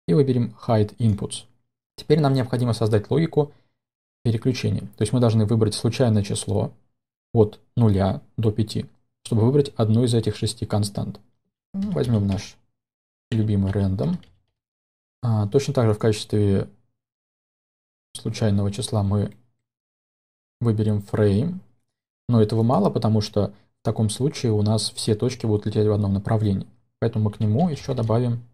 и выберем Hide Inputs. Теперь нам необходимо создать логику переключения. То есть мы должны выбрать случайное число от 0 до 5, чтобы выбрать одну из этих шести констант. Возьмем наш любимый random. А, точно так же в качестве случайного числа мы выберем frame но этого мало, потому что в таком случае у нас все точки будут лететь в одном направлении. Поэтому мы к нему еще добавим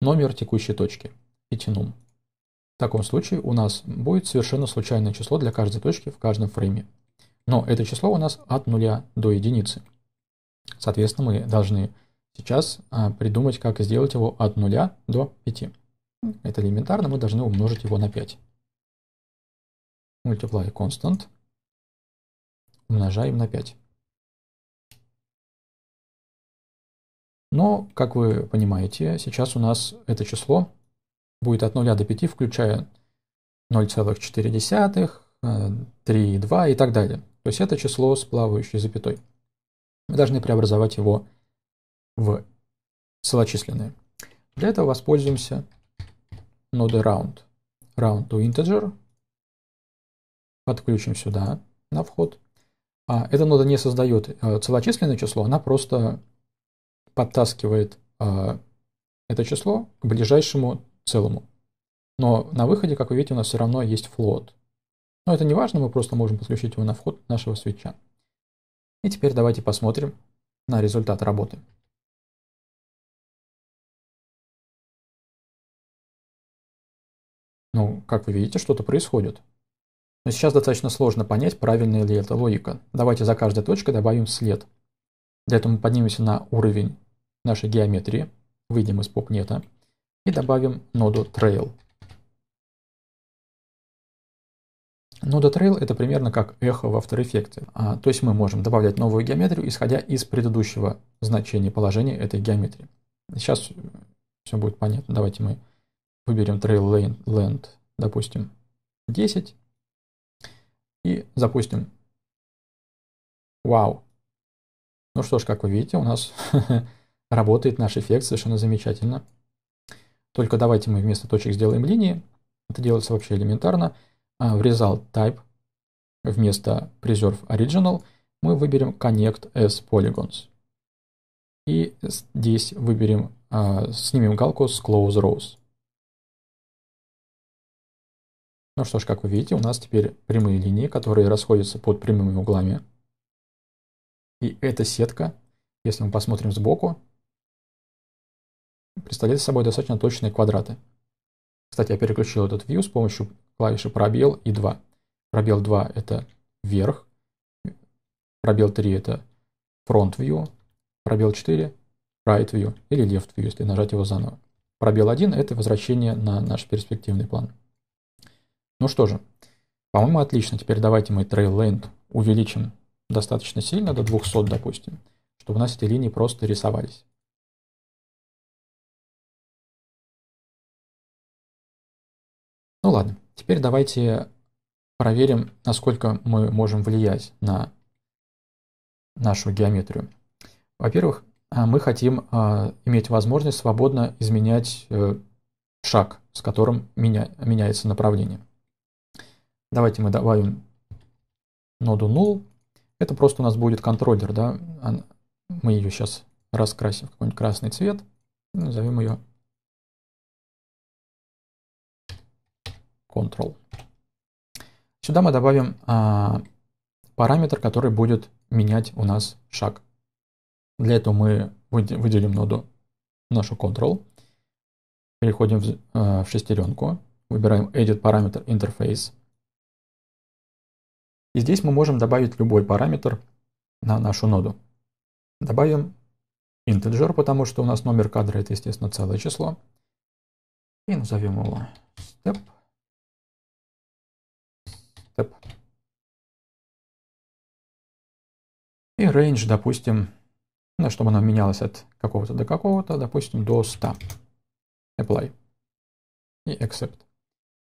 номер текущей точки, петинум. В таком случае у нас будет совершенно случайное число для каждой точки в каждом фрейме. Но это число у нас от нуля до единицы. Соответственно, мы должны сейчас а, придумать, как сделать его от нуля до 5. Это элементарно, мы должны умножить его на 5. Multiply constant умножаем на 5. Но, как вы понимаете, сейчас у нас это число будет от 0 до 5, включая 0,4, 3,2 э, и так далее. То есть это число с плавающей запятой. Мы должны преобразовать его в целочисленное. Для этого воспользуемся ноды round. Round to integer. Подключим сюда на вход. А, эта нода не создает э, целочисленное число, она просто подтаскивает э, это число к ближайшему целому. Но на выходе, как вы видите, у нас все равно есть float. Но это не важно, мы просто можем подключить его на вход нашего свеча. И теперь давайте посмотрим на результат работы. как вы видите, что-то происходит. Но сейчас достаточно сложно понять, правильная ли это логика. Давайте за каждой точкой добавим след. Для этого мы поднимемся на уровень нашей геометрии, выйдем из попнета и добавим ноду trail. Нода Trail это примерно как эхо в After Effects. А, то есть мы можем добавлять новую геометрию, исходя из предыдущего значения положения этой геометрии. Сейчас все будет понятно. Давайте мы выберем Trail Land допустим, 10 и запустим. Вау! Ну что ж, как вы видите, у нас работает наш эффект совершенно замечательно. Только давайте мы вместо точек сделаем линии. Это делается вообще элементарно. А, в result type вместо preserve original мы выберем connect as polygons. И здесь выберем, а, снимем галку с close rows. Ну что ж, как вы видите, у нас теперь прямые линии, которые расходятся под прямыми углами. И эта сетка, если мы посмотрим сбоку, представляет собой достаточно точные квадраты. Кстати, я переключил этот view с помощью клавиши пробел и 2. Пробел 2 это вверх, пробел 3 это front view, пробел 4 right view или left view, если нажать его заново. Пробел 1 это возвращение на наш перспективный план. Ну что же, по-моему, отлично. Теперь давайте мы трейл-лейн увеличим достаточно сильно, до 200, допустим, чтобы у нас эти линии просто рисовались. Ну ладно, теперь давайте проверим, насколько мы можем влиять на нашу геометрию. Во-первых, а, мы хотим а, иметь возможность свободно изменять э, шаг, с которым меня, меняется направление. Давайте мы добавим ноду null. Это просто у нас будет контроллер, да. Мы ее сейчас раскрасим в какой-нибудь красный цвет. Назовем ее control. Сюда мы добавим а, параметр, который будет менять у нас шаг. Для этого мы выделим ноду нашу control. Переходим в, а, в шестеренку. Выбираем edit параметр interface. И здесь мы можем добавить любой параметр на нашу ноду. Добавим integer, потому что у нас номер кадра это, естественно, целое число. И назовем его step. step. И range, допустим, ну, чтобы она менялась от какого-то до какого-то, допустим, до 100. Apply. И accept.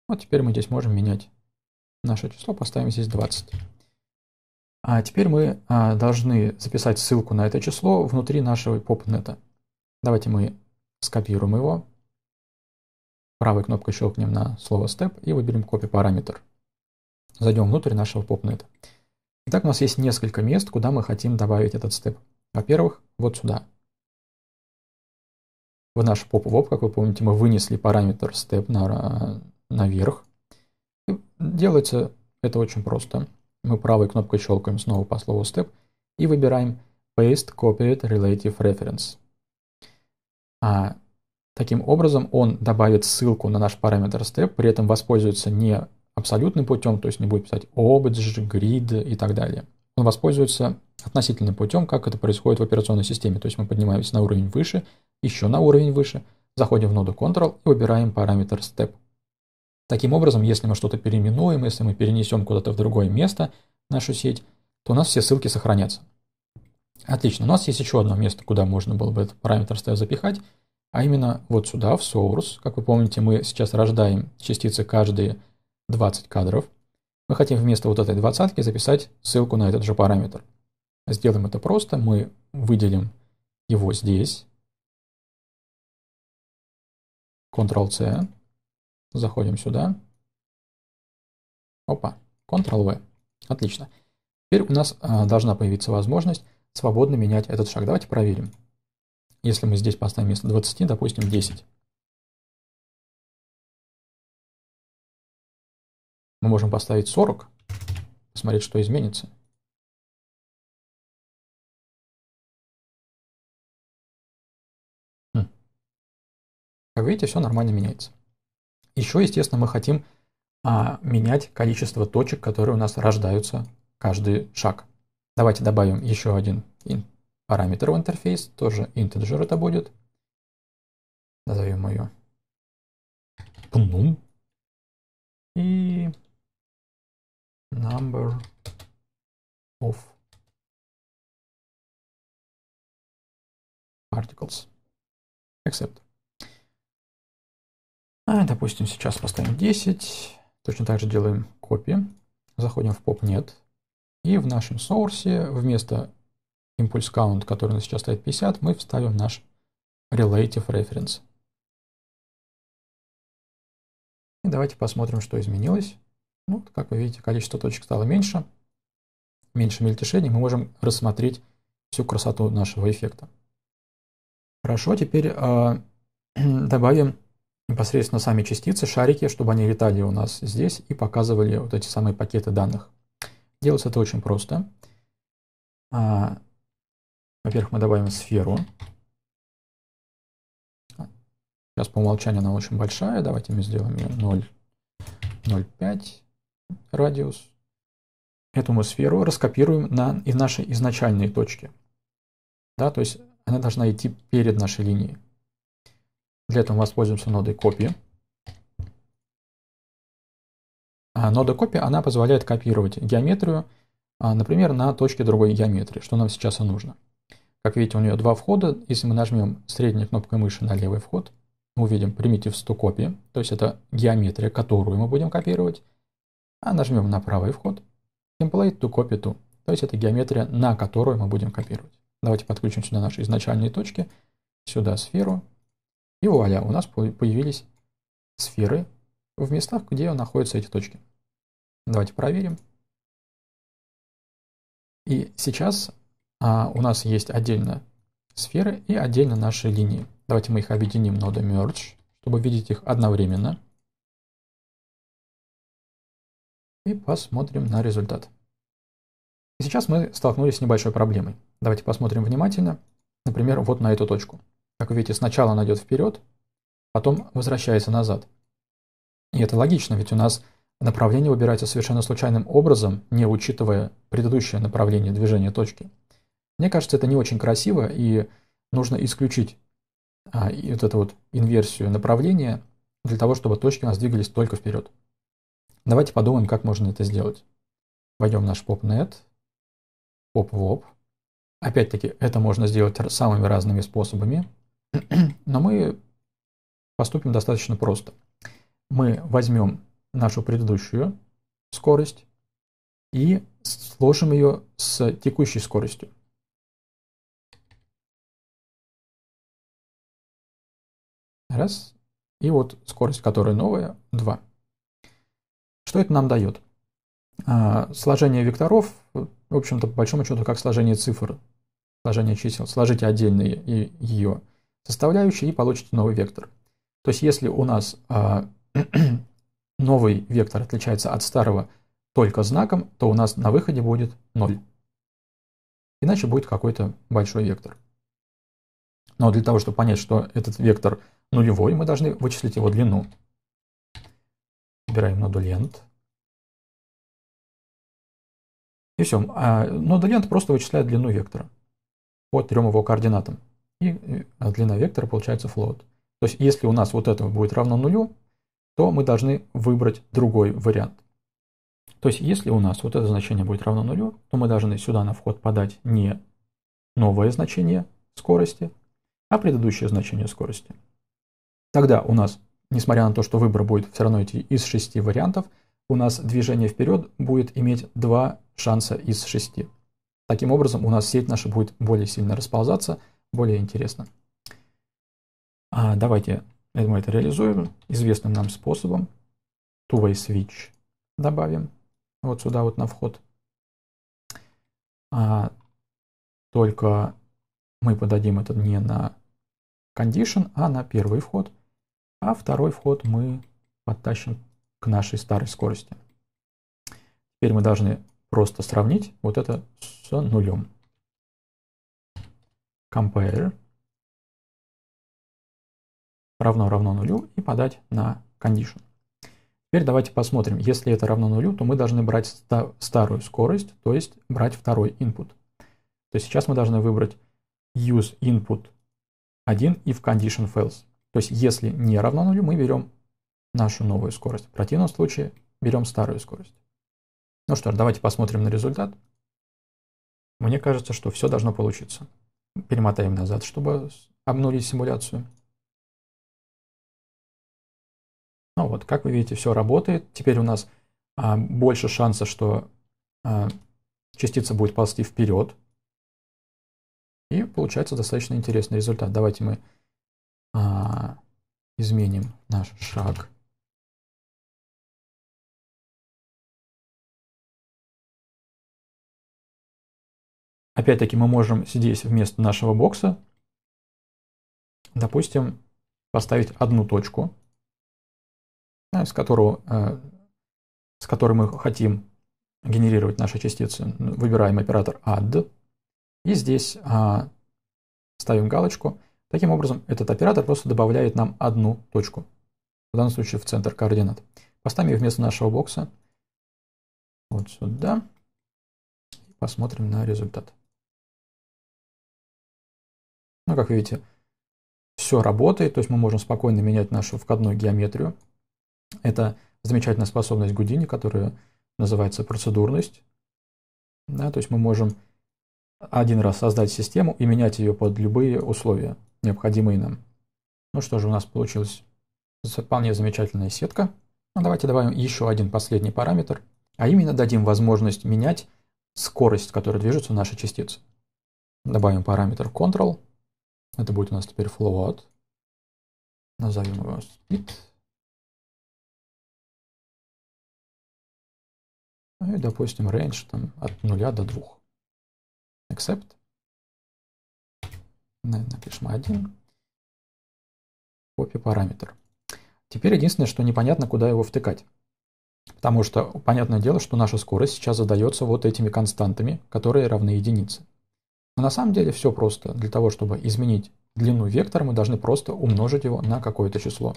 Вот теперь мы здесь можем менять наше число, поставим здесь 20. А теперь мы а, должны записать ссылку на это число внутри нашего popnet. Давайте мы скопируем его. Правой кнопкой щелкнем на слово step и выберем копи параметр. Зайдем внутрь нашего popnet. Итак, у нас есть несколько мест, куда мы хотим добавить этот степ. Во-первых, вот сюда. В наш pop-воп, как вы помните, мы вынесли параметр step на, наверх делается это очень просто. Мы правой кнопкой щелкаем снова по слову step и выбираем Paste Copied Relative Reference. А, таким образом, он добавит ссылку на наш параметр step, при этом воспользуется не абсолютным путем, то есть не будет писать obj, grid и так далее. Он воспользуется относительным путем, как это происходит в операционной системе. То есть мы поднимаемся на уровень выше, еще на уровень выше, заходим в ноду Control и выбираем параметр Step – Таким образом, если мы что-то переименуем, если мы перенесем куда-то в другое место нашу сеть, то у нас все ссылки сохранятся. Отлично, у нас есть еще одно место, куда можно было бы этот параметр став запихать, а именно вот сюда, в source. Как вы помните, мы сейчас рождаем частицы каждые 20 кадров. Мы хотим вместо вот этой двадцатки записать ссылку на этот же параметр. Сделаем это просто, мы выделим его здесь. Ctrl-C, Заходим сюда. Опа, Ctrl-V. Отлично. Теперь у нас а, должна появиться возможность свободно менять этот шаг. Давайте проверим. Если мы здесь поставим вместо 20, допустим, 10. Мы можем поставить 40, посмотреть, что изменится. Хм. Как видите, все нормально меняется. Еще, естественно, мы хотим а, менять количество точек, которые у нас рождаются каждый шаг. Давайте добавим еще один параметр в интерфейс, тоже integer это будет. Назовем ее pnum. И number of particles. Accept. А, допустим, сейчас поставим 10. Точно так же делаем копии. Заходим в pop нет. И в нашем соурсе вместо импульс count, который у нас сейчас стоит 50, мы вставим наш relative reference. И давайте посмотрим, что изменилось. Ну, как вы видите, количество точек стало меньше. Меньше мельтешений. Мы можем рассмотреть всю красоту нашего эффекта. Хорошо, теперь э, добавим непосредственно сами частицы, шарики, чтобы они летали у нас здесь и показывали вот эти самые пакеты данных. Делается это очень просто. А, во-первых, мы добавим сферу. Сейчас по умолчанию она очень большая. Давайте мы сделаем ее 0,05 радиус. Эту мы сферу раскопируем на, из нашей изначальной точки. Да, то есть она должна идти перед нашей линией. Для этого мы воспользуемся нодой копии. А нода копия она позволяет копировать геометрию, а, например, на точке другой геометрии, что нам сейчас и нужно. Как видите, у нее два входа. Если мы нажмем средней кнопкой мыши на левый вход, мы увидим примитив 100 копии, то есть это геометрия, которую мы будем копировать. А нажмем на правый вход, template to copy to, то есть это геометрия, на которую мы будем копировать. Давайте подключим сюда наши изначальные точки, сюда сферу, и вуаля, у нас появились сферы в местах, где находятся эти точки. Давайте проверим. И сейчас а, у нас есть отдельно сферы и отдельно наши линии. Давайте мы их объединим нодой Merge, чтобы видеть их одновременно. И посмотрим на результат. сейчас мы столкнулись с небольшой проблемой. Давайте посмотрим внимательно, например, вот на эту точку. Как вы видите, сначала она идет вперед, потом возвращается назад. И это логично, ведь у нас направление выбирается совершенно случайным образом, не учитывая предыдущее направление движения точки. Мне кажется, это не очень красиво, и нужно исключить а, и вот эту вот инверсию направления для того, чтобы точки у нас двигались только вперед. Давайте подумаем, как можно это сделать. Войдем в наш PopNet, PopWop. Опять-таки, это можно сделать самыми разными способами. Но мы поступим достаточно просто. Мы возьмем нашу предыдущую скорость и сложим ее с текущей скоростью. Раз. И вот скорость, которая новая, 2. Что это нам дает? А, сложение векторов, в общем-то, по большому счету, как сложение цифр, сложение чисел. Сложите отдельно ее составляющие и получите новый вектор. То есть если у нас а, новый вектор отличается от старого только знаком, то у нас на выходе будет 0. Иначе будет какой-то большой вектор. Но для того, чтобы понять, что этот вектор нулевой, мы должны вычислить его длину. Выбираем лент. И все. А лент просто вычисляет длину вектора по трем его координатам и а длина вектора получается float. То есть если у нас вот это будет равно нулю, то мы должны выбрать другой вариант. То есть если у нас вот это значение будет равно нулю, то мы должны сюда на вход подать не новое значение скорости, а предыдущее значение скорости. Тогда у нас, несмотря на то, что выбор будет все равно идти из шести вариантов, у нас движение вперед будет иметь два шанса из шести. Таким образом, у нас сеть наша будет более сильно расползаться – более интересно. А давайте думаю, это реализуем известным нам способом. Two-way switch добавим вот сюда вот на вход. А, только мы подадим это не на condition, а на первый вход. А второй вход мы подтащим к нашей старой скорости. Теперь мы должны просто сравнить вот это с нулем compare равно равно нулю и подать на condition. Теперь давайте посмотрим, если это равно нулю, то мы должны брать ста старую скорость, то есть брать второй input. То есть сейчас мы должны выбрать use input 1 в condition fails. То есть если не равно нулю, мы берем нашу новую скорость. В противном случае берем старую скорость. Ну что ж, давайте посмотрим на результат. Мне кажется, что все должно получиться. Перемотаем назад, чтобы обнулить симуляцию. Ну вот, как вы видите, все работает. Теперь у нас а, больше шанса, что а, частица будет ползти вперед. И получается достаточно интересный результат. Давайте мы а, изменим наш шаг. Опять-таки мы можем здесь вместо нашего бокса, допустим, поставить одну точку, с, которого, э, с которой мы хотим генерировать наши частицы. Выбираем оператор add. И здесь а, ставим галочку. Таким образом, этот оператор просто добавляет нам одну точку. В данном случае в центр координат. Поставим ее вместо нашего бокса вот сюда. Посмотрим на результат. Ну, как видите, все работает, то есть мы можем спокойно менять нашу входную геометрию. Это замечательная способность Гудини, которая называется процедурность. Да, то есть мы можем один раз создать систему и менять ее под любые условия, необходимые нам. Ну что же, у нас получилась вполне замечательная сетка. Ну, давайте добавим еще один последний параметр, а именно дадим возможность менять скорость, которой движется наша частица. Добавим параметр control – это будет у нас теперь float. Назовем его speed, ну и, допустим, range там от 0 до 2. Accept. Напишем 1. Копи параметр. Теперь единственное, что непонятно, куда его втыкать. Потому что понятное дело, что наша скорость сейчас задается вот этими константами, которые равны единице. Но на самом деле все просто. Для того, чтобы изменить длину вектора, мы должны просто умножить его на какое-то число.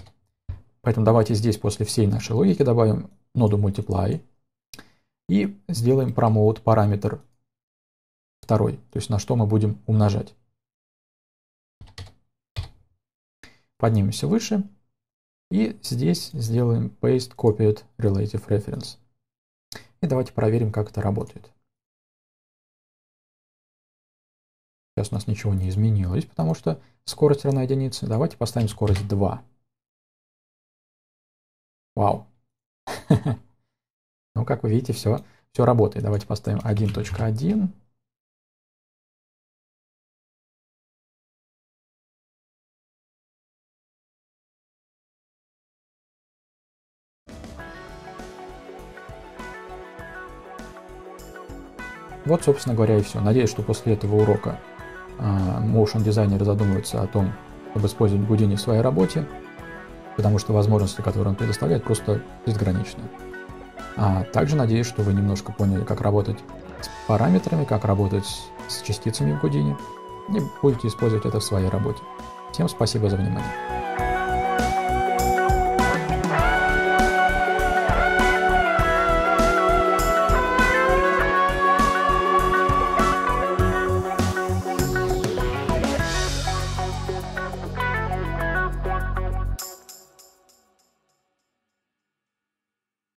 Поэтому давайте здесь после всей нашей логики добавим ноду multiply и сделаем promote параметр второй, то есть на что мы будем умножать. Поднимемся выше и здесь сделаем paste copied relative reference. И давайте проверим, как это работает. Сейчас у нас ничего не изменилось, потому что скорость равна единице. Давайте поставим скорость 2. Вау. Ну, как вы видите, все, все работает. Давайте поставим 1.1. Вот, собственно говоря, и все. Надеюсь, что после этого урока а, motion дизайнеры задумываются о том, чтобы использовать гудини в своей работе, потому что возможности, которые он предоставляет, просто безграничны. А также надеюсь, что вы немножко поняли, как работать с параметрами, как работать с частицами в гудини, и будете использовать это в своей работе. Всем спасибо за внимание.